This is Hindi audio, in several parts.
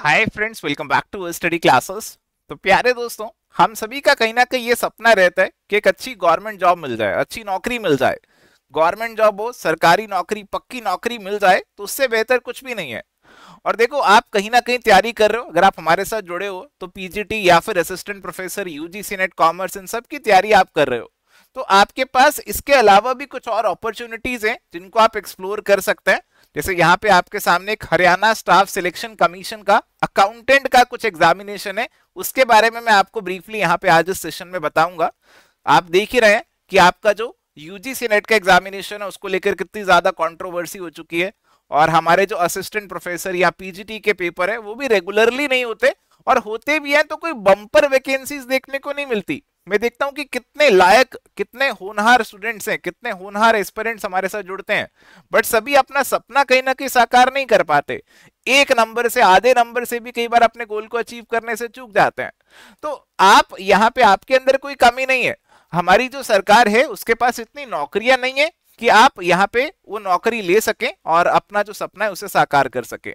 hi friends welcome back to study classes तो प्यारे दोस्तों हम सभी का कहीं ना कहीं ये सपना रहता है कि एक अच्छी गवर्नमेंट जॉब मिल जाए अच्छी नौकरी मिल जाए गवर्नमेंट जॉब हो सरकारी नौकरी पक्की नौकरी मिल जाए तो उससे बेहतर कुछ भी नहीं है और देखो आप कहीं ना कहीं तैयारी कर रहे हो अगर आप हमारे साथ जुड़े हो तो पीजीटी या फिर assistant professor UGC NET commerce इन सब की तैयारी आप कर रहे हो तो आपके पास इसके अलावा भी कुछ और अपॉर्चुनिटीज हैं जिनको आप एक्सप्लोर कर सकते हैं जैसे यहाँ पे आपके सामने एक हरियाणा स्टाफ सिलेक्शन कमीशन का अकाउंटेंट का कुछ एग्जामिनेशन है उसके बारे में मैं आपको ब्रीफली यहाँ पे आज इस सेशन में बताऊंगा आप देख ही रहे हैं कि आपका जो यूजीसी नेट का एग्जामिनेशन है उसको लेकर कितनी ज्यादा कॉन्ट्रोवर्सी हो चुकी है और हमारे जो असिस्टेंट प्रोफेसर या पीजीटी के पेपर है वो भी रेगुलरली नहीं होते और होते भी हैं तो कोई बम्पर वैकेंसीज देखने को नहीं मिलती मैं देखता हूं कि कितने लायक कितने होनहार स्टूडेंट्स हैं कितने होनहार एस्पिरेंट्स हमारे साथ जुड़ते हैं बट सभी अपना सपना कहीं ना कहीं साकार नहीं कर पाते एक नंबर से आधे नंबर से भी कई बार अपने गोल को अचीव करने से चूक जाते हैं तो आप यहाँ पे आपके अंदर कोई कमी नहीं है हमारी जो सरकार है उसके पास इतनी नौकरियां नहीं है कि आप यहाँ पे वो नौकरी ले सके और अपना जो सपना है उसे साकार कर सके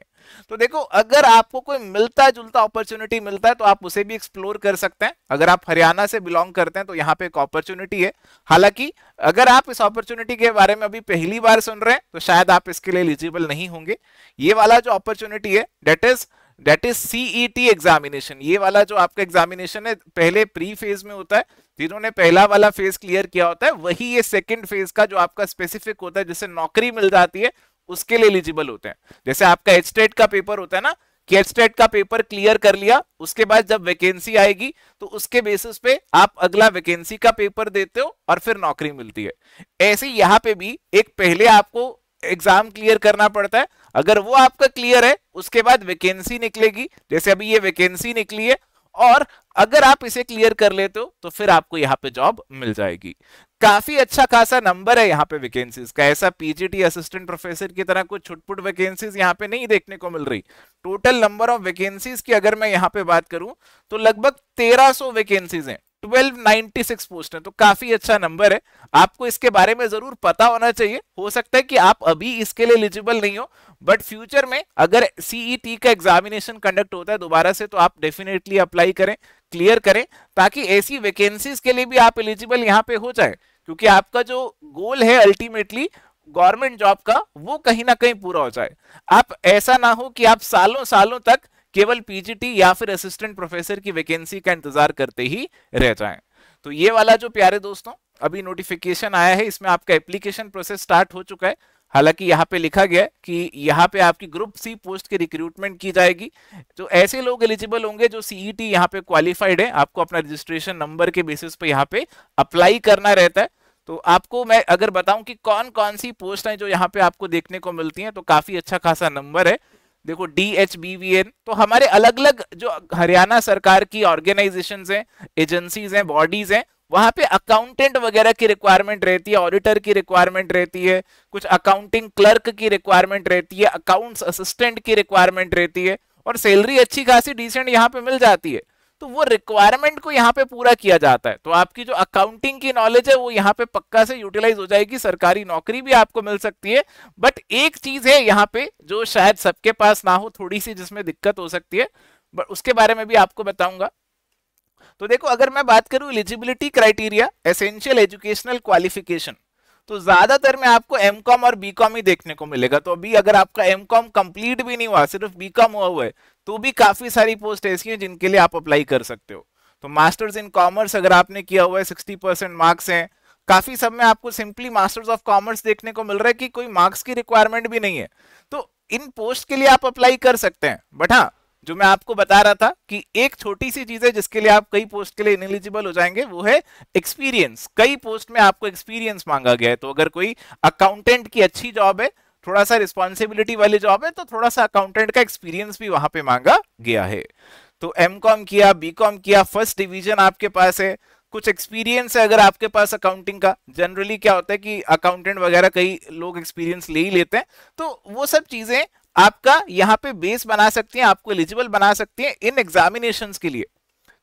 तो देखो अगर आपको कोई मिलता जुलता अपॉर्चुनिटी मिलता है तो आप उसे भी एक्सप्लोर कर सकते हैं अगर आप हरियाणा से बिलोंग करते हैं तो यहाँ पे एक अपॉर्चुनिटी है हालांकि अगर आप इस अपॉर्चुनिटी के बारे में अभी पहली बार सुन रहे हैं तो शायद आप इसके लिए एलिजिबल नहीं होंगे ये वाला जो अपॉर्चुनिटी है that is that is CET examination ये वाला जो आपका एग्जामिनेशन है पहले प्री फेज में होता है जिन्होंने पहला वाला फेज क्लियर किया होता है वही ये सेकंड फेज का जो आपका स्पेसिफिक होता है जिसे नौकरी मिल जाती है उसके लिए एलिजिबल होते हैं जैसे आपका एच e का पेपर होता है ना कि एच e का पेपर क्लियर कर लिया उसके बाद जब वैकेंसी आएगी तो उसके बेसिस पे आप अगला वैकेंसी का पेपर देते हो और फिर नौकरी मिलती है ऐसे यहाँ पे भी एक पहले आपको एग्जाम क्लियर करना पड़ता है अगर वो आपका क्लियर है उसके बाद वैकेंसी निकलेगी जैसे अभी ये वैकेंसी निकली है और अगर आप इसे क्लियर कर लेते हो तो फिर आपको यहाँ पे जॉब मिल जाएगी काफी अच्छा खासा नंबर है यहाँ पे वैकेंसीज का ऐसा पीजीटी असिस्टेंट प्रोफेसर की तरह कोई छुटपुट वैकेंसीज यहाँ पे नहीं देखने को मिल रही टोटल नंबर ऑफ वैकेंसीज की अगर मैं यहाँ पे बात करूं तो लगभग 1300 वैकेंसीज हैं 1296 पोस्ट है तो काफी अच्छा नंबर है आपको इसके बारे में जरूर पता होना चाहिए हो सकता है कि आप अभी इसके लिए एलिजिबल नहीं हो बट फ्यूचर में अगर सीईटी e का एग्जामिनेशन कंडक्ट होता है दोबारा से तो आप डेफिनेटली अप्लाई करें क्लियर करें ताकि ऐसी वैकेंसीज के लिए भी आप एलिजिबल यहाँ पे हो जाए क्योंकि आपका जो गोल है अल्टीमेटली गवर्नमेंट जॉब का वो कहीं ना कहीं पूरा हो जाए आप ऐसा ना हो कि आप सालों सालों तक केवल पीजीटी या फिर असिस्टेंट प्रोफेसर की वैकेंसी का इंतजार करते ही रह जाए तो ये वाला जो प्यारे दोस्तों अभी नोटिफिकेशन आया है इसमें आपका एप्लीकेशन प्रोसेस स्टार्ट हो चुका है हालांकि यहाँ पे लिखा गया कि यहाँ पे आपकी ग्रुप सी पोस्ट की रिक्रूटमेंट की जाएगी तो ऐसे लोग एलिजिबल होंगे जो सीईटी e यहाँ पे क्वालिफाइड है आपको अपना रजिस्ट्रेशन नंबर के बेसिस पे यहाँ पे अप्लाई करना रहता है तो आपको मैं अगर बताऊं कि कौन कौन सी पोस्ट है जो यहाँ पे आपको देखने को मिलती है तो काफी अच्छा खासा नंबर है देखो D H B V N तो हमारे अलग अलग जो हरियाणा सरकार की ऑर्गेनाइजेशन है एजेंसीज हैं बॉडीज हैं वहां पे अकाउंटेंट वगैरह की रिक्वायरमेंट रहती है ऑडिटर की रिक्वायरमेंट रहती है कुछ अकाउंटिंग क्लर्क की रिक्वायरमेंट रहती है अकाउंट्स असिस्टेंट की रिक्वायरमेंट रहती है और सैलरी अच्छी खासी डिसेंट यहाँ पे मिल जाती है तो वो रिक्वायरमेंट को यहाँ पे पूरा किया जाता है तो आपकी जो अकाउंटिंग की नॉलेज है वो यहाँ पे पक्का से यूटिलाइज हो जाएगी सरकारी नौकरी भी आपको मिल सकती है बट एक चीज है यहाँ पे जो शायद सबके पास ना हो थोड़ी सी जिसमें दिक्कत हो सकती है बट उसके बारे में भी आपको बताऊंगा तो देखो अगर मैं बात करूं eligibility criteria essential educational qualification तो ज्यादातर में आपको एम कॉम और बी कॉम ही देखने को मिलेगा तो अभी अगर आपका एम कॉम कंप्लीट भी नहीं हुआ सिर्फ बी कॉम हुआ हुआ है तो भी काफी सारी पोस्ट ऐसी हैं जिनके लिए आप अप्लाई कर सकते हो तो मास्टर्स इन कॉमर्स अगर आपने किया हुआ है सिक्सटी परसेंट मार्क्स हैं काफी सब में आपको सिंपली मास्टर्स ऑफ कॉमर्स देखने को मिल रहा है कि कोई मार्क्स की रिक्वायरमेंट भी नहीं है तो इन पोस्ट के लिए आप अप्लाई कर सकते हैं बट हाँ जो मैं आपको बता रहा था कि एक छोटी सी चीज है जिसके लिए आप कई पोस्ट के लिए इनएलिजिबल हो जाएंगे वो है एक्सपीरियंस कई पोस्ट में आपको एक्सपीरियंस मांगा गया है तो अगर कोई अकाउंटेंट की अच्छी जॉब है थोड़ा सा रिस्पॉन्सिबिलिटी वाली जॉब है तो थोड़ा सा अकाउंटेंट का एक्सपीरियंस भी वहां पे मांगा गया है तो एम कॉम किया बी कॉम किया फर्स्ट डिवीजन आपके पास है कुछ एक्सपीरियंस है अगर आपके पास अकाउंटिंग का जनरली क्या होता है कि अकाउंटेंट वगैरह कई लोग एक्सपीरियंस ले ही लेते हैं तो वो सब चीजें आपका यहाँ पे बेस बना सकती हैं आपको एलिजिबल बना सकती हैं इन एग्जामिनेशन के लिए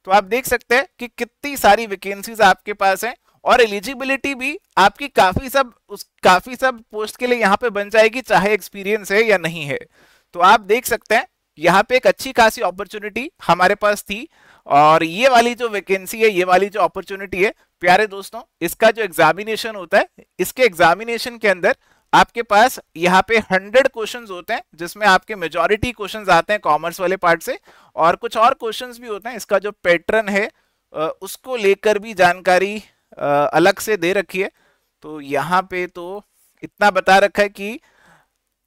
तो आप देख सकते हैं कि कितनी सारी वैकेंसीज आपके पास हैं और एलिजिबिलिटी भी आपकी काफी सब उस काफी सब पोस्ट के लिए यहाँ पे बन जाएगी चाहे एक्सपीरियंस है या नहीं है तो आप देख सकते हैं यहाँ पे एक अच्छी खासी अपॉर्चुनिटी हमारे पास थी और ये वाली जो वैकेंसी है ये वाली जो अपॉर्चुनिटी है प्यारे दोस्तों इसका जो एग्जामिनेशन होता है इसके एग्जामिनेशन के अंदर आपके पास यहाँ पे हंड्रेड क्वेश्चन होते हैं जिसमें आपके मेजोरिटी क्वेश्चन आते हैं कॉमर्स वाले पार्ट से और कुछ और क्वेश्चन भी होते हैं इसका जो पैटर्न है उसको लेकर भी जानकारी अलग से दे रखी है तो यहाँ पे तो इतना बता रखा है कि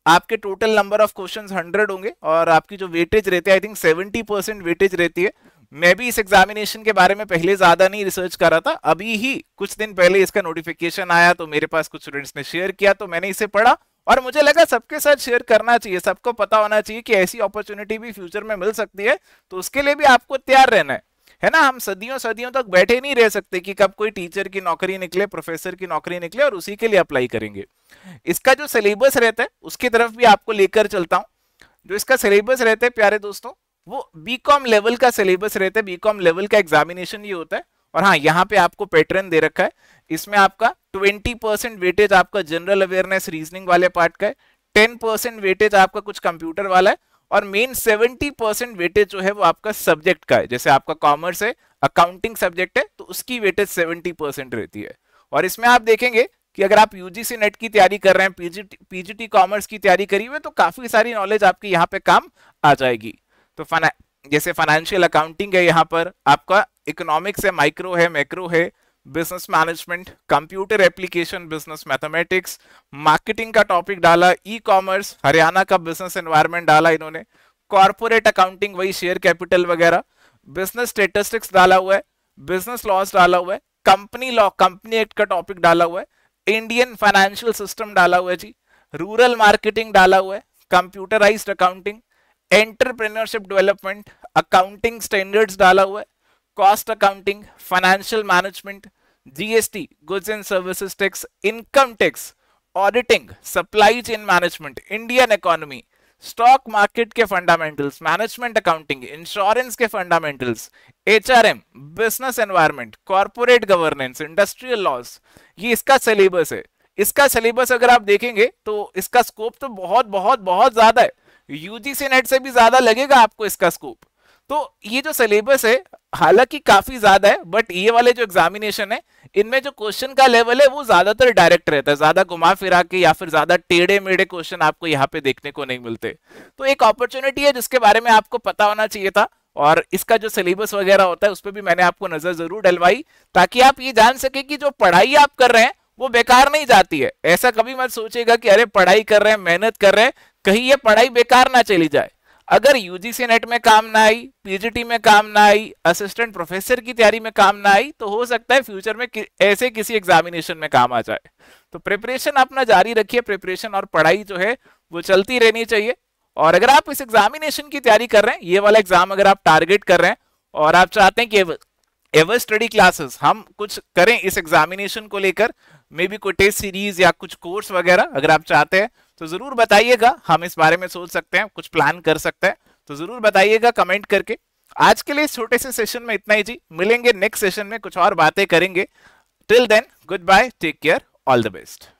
आपके total number of questions hundred होंगे और आपकी जो वेटेज रहती है I think seventy percent weightage रहती है मैं भी इस एग्जामिनेशन के बारे में पहले ज्यादा नहीं रिसर्च कर रहा था अभी ही कुछ दिन पहले इसका नोटिफिकेशन आया तो मेरे पास कुछ स्टूडेंट्स ने शेयर किया तो मैंने इसे पढ़ा और मुझे लगा सबके साथ शेयर करना चाहिए सबको पता होना चाहिए कि ऐसी अपॉर्चुनिटी भी फ्यूचर में मिल सकती है तो उसके लिए भी आपको तैयार रहना है है ना हम सदियों सदियों तक बैठे नहीं रह सकते कि कब कोई टीचर की नौकरी निकले प्रोफेसर की नौकरी निकले और उसी के लिए अप्लाई करेंगे इसका जो सिलेबस रहता है उसकी तरफ भी आपको लेकर चलता हूँ जो इसका सिलेबस रहता है प्यारे दोस्तों वो बीकॉम लेवल का सिलेबस रहता है बीकॉम लेवल का एग्जामिनेशन ये होता है और हाँ यहाँ पे आपको पैटर्न दे रखा है इसमें आपका 20 परसेंट वेटेज आपका जनरल अवेयरनेस रीजनिंग वाले पार्ट का है 10 परसेंट वेटेज आपका कुछ कंप्यूटर वाला है और मेन 70 परसेंट वेटेज जो है वो आपका सब्जेक्ट का है जैसे आपका कॉमर्स है अकाउंटिंग सब्जेक्ट है तो उसकी वेटेज सेवेंटी परसेंट रहती है और इसमें आप देखेंगे कि अगर आप यूजीसी नेट की तैयारी कर रहे हैं पीजीटी पीजीटी कॉमर्स की तैयारी करी हुई तो काफी सारी नॉलेज आपकी यहाँ पे काम आ जाएगी तो फना जैसे फाइनेंशियल अकाउंटिंग है यहाँ पर आपका इकोनॉमिक्स है माइक्रो है मैक्रो है business management computer application business mathematics marketing का टॉपिक डाला ई कॉमर्स हरियाणा का बिजनेस एनवायरमेंट डाला इन्होंने कॉरपोरेट अकाउंटिंग वही शेयर कैपिटल वगैरह बिजनेस स्टेटिस्टिक्स डाला हुआ है बिजनेस लॉस डाला हुआ है कंपनी लॉ कंपनी एक्ट का टॉपिक डाला हुआ है इंडियन फाइनेंशियल सिस्टम डाला हुआ है जी रूरल मार्केटिंग डाला हुआ है computerised accounting entrepreneurship development accounting standards डाला हुआ है cost accounting financial management GST goods and services tax income tax auditing supply chain management Indian economy stock market के फंडामेंटल्स मैनेजमेंट अकाउंटिंग इंश्योरेंस के fundamentals HRM business environment corporate governance industrial laws ये इसका सिलेबस है इसका सिलेबस अगर आप देखेंगे तो इसका स्कोप तो बहुत बहुत बहुत ज्यादा है यूजीसी नेट से भी ज्यादा लगेगा आपको इसका स्कोप तो ये जो सिलेबस है हालांकि काफी ज्यादा है बट ये वाले जो एग्जामिनेशन है इनमें जो क्वेश्चन का लेवल है वो ज्यादातर डायरेक्ट रहता है ज्यादा घुमा फिरा के या फिर ज्यादा टेढ़े मेढ़े क्वेश्चन आपको यहाँ पे देखने को नहीं मिलते तो एक अपॉर्चुनिटी है जिसके बारे में आपको पता होना चाहिए था और इसका जो सिलेबस वगैरह होता है उस पर भी मैंने आपको नजर जरूर डलवाई ताकि आप ये जान सके कि जो पढ़ाई आप कर रहे हैं वो बेकार नहीं जाती है ऐसा कभी मत सोचेगा कि अरे पढ़ाई कर रहे हैं मेहनत कर रहे हैं कहीं ये पढ़ाई बेकार ना चली जाए अगर यूजीसी नेट में काम ना आई पीजीटी में काम ना आई असिस्टेंट प्रोफेसर की तैयारी में काम ना आई तो हो सकता है फ्यूचर में कि, ऐसे किसी एग्जामिनेशन में काम आ जाए तो प्रिपरेशन अपना जारी रखिए प्रिपरेशन और पढ़ाई जो है वो चलती रहनी चाहिए और अगर आप इस एग्जामिनेशन की तैयारी कर रहे हैं ये वाला एग्जाम अगर आप टारगेट कर रहे हैं और आप चाहते हैं कि एवर स्टडी क्लासेस हम कुछ करें इस एग्जामिनेशन को लेकर मे बी कोई टेस्ट सीरीज या कुछ कोर्स वगैरह अगर आप चाहते हैं तो जरूर बताइएगा हम इस बारे में सोच सकते हैं कुछ प्लान कर सकते हैं तो जरूर बताइएगा कमेंट करके आज के लिए छोटे से सेशन में इतना ही जी मिलेंगे नेक्स्ट सेशन में कुछ और बातें करेंगे till then goodbye take care all the best